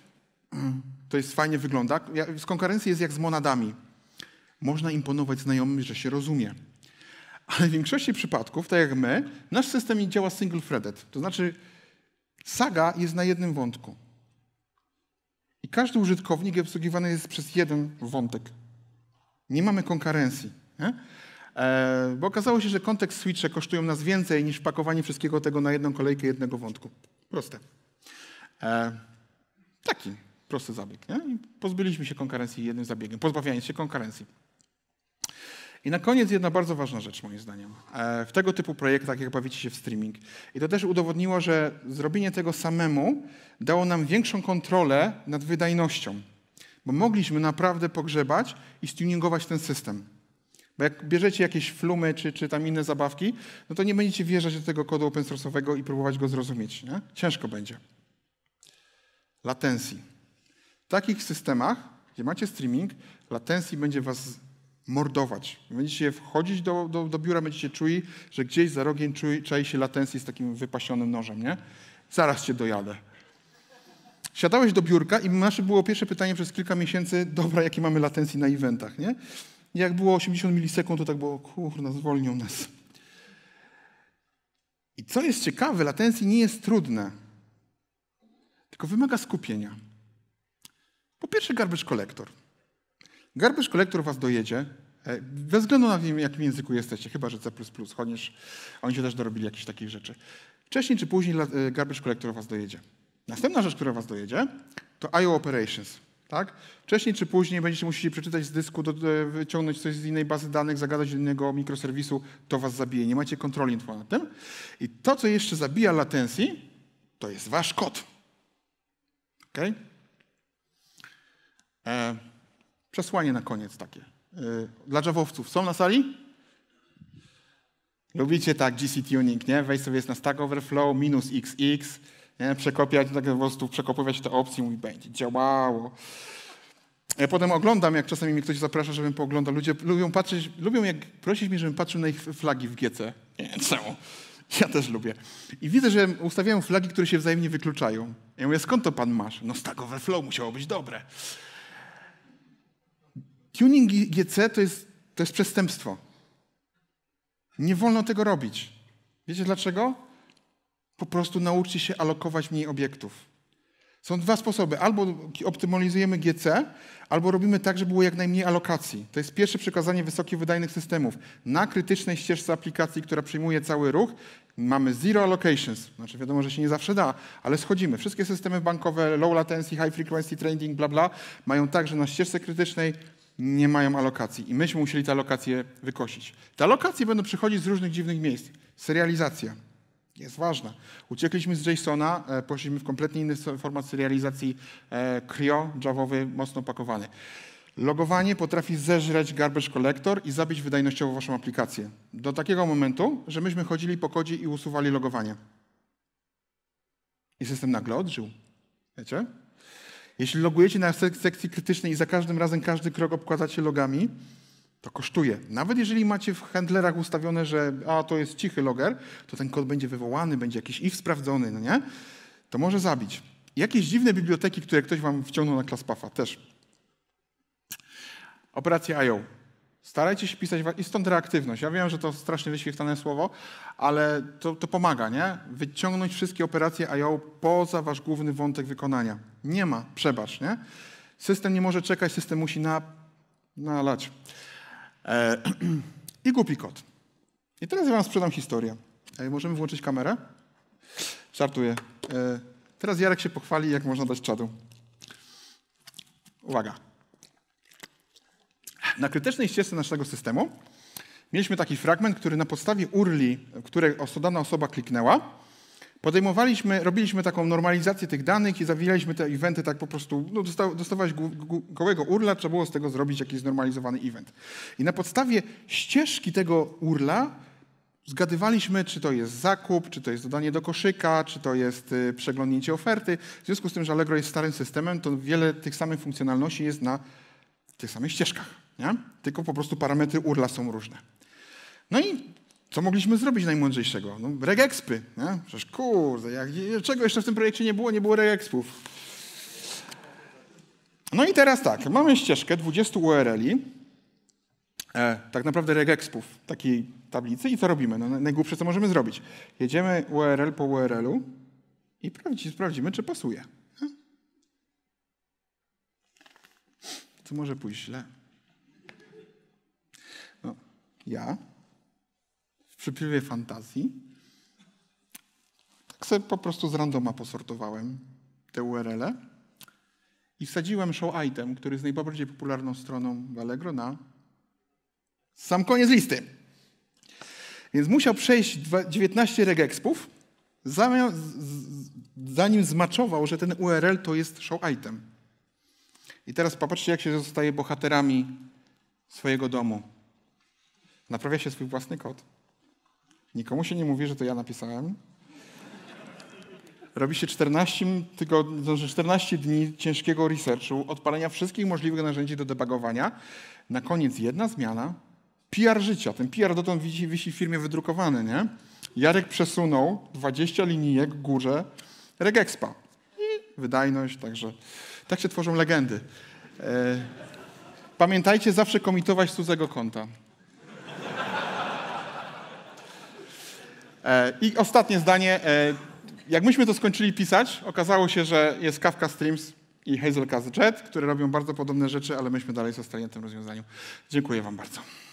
To jest fajnie wygląda. Z konkurencji jest jak z monadami można imponować znajomym, że się rozumie. Ale w większości przypadków, tak jak my, nasz system działa single-threaded. To znaczy, saga jest na jednym wątku. I każdy użytkownik obsługiwany jest przez jeden wątek. Nie mamy konkurencji. Nie? E, bo okazało się, że kontekst switche kosztują nas więcej niż pakowanie wszystkiego tego na jedną kolejkę jednego wątku. Proste. E, taki prosty zabieg. Nie? I pozbyliśmy się konkurencji jednym zabiegiem, pozbawiając się konkurencji. I na koniec jedna bardzo ważna rzecz, moim zdaniem. E, w tego typu projektach, jak bawicie się w streaming. I to też udowodniło, że zrobienie tego samemu dało nam większą kontrolę nad wydajnością. Bo mogliśmy naprawdę pogrzebać i stuningować ten system. Bo jak bierzecie jakieś flumy czy, czy tam inne zabawki, no to nie będziecie wjeżdżać do tego kodu open source'owego i próbować go zrozumieć. Nie? Ciężko będzie. Latencji. W takich systemach, gdzie macie streaming, latencji będzie was mordować. Będziecie wchodzić do, do, do biura, będziecie czuli, że gdzieś za rogiem czai się latencji z takim wypasionym nożem, nie? Zaraz cię dojadę. Siadałeś do biurka i nasze było pierwsze pytanie przez kilka miesięcy, dobra, jakie mamy latencji na eventach, nie? I jak było 80 milisekund, to tak było, kurna, zwolnią nas. I co jest ciekawe, latencji nie jest trudne, tylko wymaga skupienia. Po pierwsze garbage collector – Garbage Collector was dojedzie, e, bez względu na tym, jakim języku jesteście, chyba że C++, chociaż oni się też dorobili jakichś takich rzeczy. Wcześniej czy później e, Garbage Collector was dojedzie. Następna rzecz, która was dojedzie, to IO Operations. Tak? Wcześniej czy później będziecie musieli przeczytać z dysku, do, wyciągnąć coś z innej bazy danych, zagadać do innego mikroserwisu, to was zabije. Nie macie kontroli nad tym. I to, co jeszcze zabija latencji, to jest wasz kod. Okay? E przesłanie na koniec takie. Y, dla Javowców. Są na sali? Lubicie tak GC Tuning, nie? Wejść sobie jest na Stack Overflow, minus XX, nie? przekopiać, tak po prostu przekopywać te opcje, i będzie działało. Ja potem oglądam, jak czasami mi ktoś zaprasza, żebym pooglądał. Ludzie lubią patrzeć, lubią jak prosić mnie, żebym patrzył na ich flagi w GC. Nie wiem czemu. Ja też lubię. I widzę, że ustawiają flagi, które się wzajemnie wykluczają. Ja mówię, skąd to pan masz? No Stack Overflow musiało być dobre. Tuning GC to jest, to jest przestępstwo. Nie wolno tego robić. Wiecie dlaczego? Po prostu nauczcie się alokować mniej obiektów. Są dwa sposoby. Albo optymalizujemy GC, albo robimy tak, żeby było jak najmniej alokacji. To jest pierwsze przekazanie wysokich wydajnych systemów. Na krytycznej ścieżce aplikacji, która przyjmuje cały ruch, mamy zero allocations. Znaczy wiadomo, że się nie zawsze da, ale schodzimy. Wszystkie systemy bankowe, low latency, high frequency trading, bla bla, mają tak, że na ścieżce krytycznej nie mają alokacji i myśmy musieli te alokacje wykosić. Te alokacje będą przychodzić z różnych dziwnych miejsc. Serializacja jest ważna. Uciekliśmy z JSON-a, e, poszliśmy w kompletnie inny format serializacji e, Cryo, Javowy, mocno opakowany. Logowanie potrafi zeżreć garbage collector i zabić wydajnościowo waszą aplikację. Do takiego momentu, że myśmy chodzili po kodzie i usuwali logowanie. I system nagle odżył. Wiecie? Jeśli logujecie na sekcji krytycznej i za każdym razem każdy krok obkładacie logami, to kosztuje. Nawet jeżeli macie w handlerach ustawione, że a to jest cichy loger, to ten kod będzie wywołany, będzie jakiś if sprawdzony, no nie? To może zabić. Jakieś dziwne biblioteki, które ktoś wam wciągnął na ClassPafa też. Operacja IO. Starajcie się pisać, i stąd reaktywność. Ja wiem, że to strasznie wyświechtane słowo, ale to, to pomaga, nie? Wyciągnąć wszystkie operacje IO poza wasz główny wątek wykonania. Nie ma, przebacz, nie? System nie może czekać, system musi na, nalać. E, (clears throat) I głupi kod. I teraz ja wam sprzedam historię. E, możemy włączyć kamerę? Żartuję. E, teraz Jarek się pochwali, jak można dać czadu. Uwaga. Na krytycznej ścieżce naszego systemu mieliśmy taki fragment, który na podstawie URLi, które dana osoba kliknęła, podejmowaliśmy, robiliśmy taką normalizację tych danych i zawijaliśmy te eventy tak po prostu, no dostawałeś gołego URLa, trzeba było z tego zrobić jakiś znormalizowany event. I na podstawie ścieżki tego URLa zgadywaliśmy, czy to jest zakup, czy to jest dodanie do koszyka, czy to jest y, przeglądnięcie oferty. W związku z tym, że Allegro jest starym systemem, to wiele tych samych funkcjonalności jest na tych samych ścieżkach. Nie? Tylko po prostu parametry urla są różne. No i co mogliśmy zrobić najmądrzejszego? No, regexpy. Nie? Przecież kurde, jak, czego jeszcze w tym projekcie nie było? Nie było regexpów. No i teraz tak, mamy ścieżkę 20 URL-i, e, tak naprawdę regexpów takiej tablicy i co robimy? No, najgłupsze, co możemy zrobić. Jedziemy URL po URL-u i sprawdzi, sprawdzimy, czy pasuje. Co może pójść źle? ja w przypływie fantazji tak sobie po prostu z randoma posortowałem te URL-e i wsadziłem show item, który jest najbardziej popularną stroną w Allegro na sam koniec listy. Więc musiał przejść 19 regexpów, zanim zmaczował, że ten URL to jest show item. I teraz popatrzcie, jak się zostaje bohaterami swojego domu. Naprawia się swój własny kod. Nikomu się nie mówi, że to ja napisałem. Robi się 14, tygodni, 14 znaczy dni ciężkiego researchu, odpalenia wszystkich możliwych narzędzi do debagowania. Na koniec jedna zmiana. PR życia. Ten PR dotąd wisi, wisi w firmie wydrukowany, nie? Jarek przesunął 20 linijek górze Regexpa. Wydajność, także tak się tworzą legendy. E, pamiętajcie zawsze komitować z cudzego konta. E, I ostatnie zdanie. E, jak myśmy to skończyli pisać, okazało się, że jest Kafka Streams i Hazelcast Jet, które robią bardzo podobne rzeczy, ale myśmy dalej zostali na tym rozwiązaniu. Dziękuję Wam bardzo.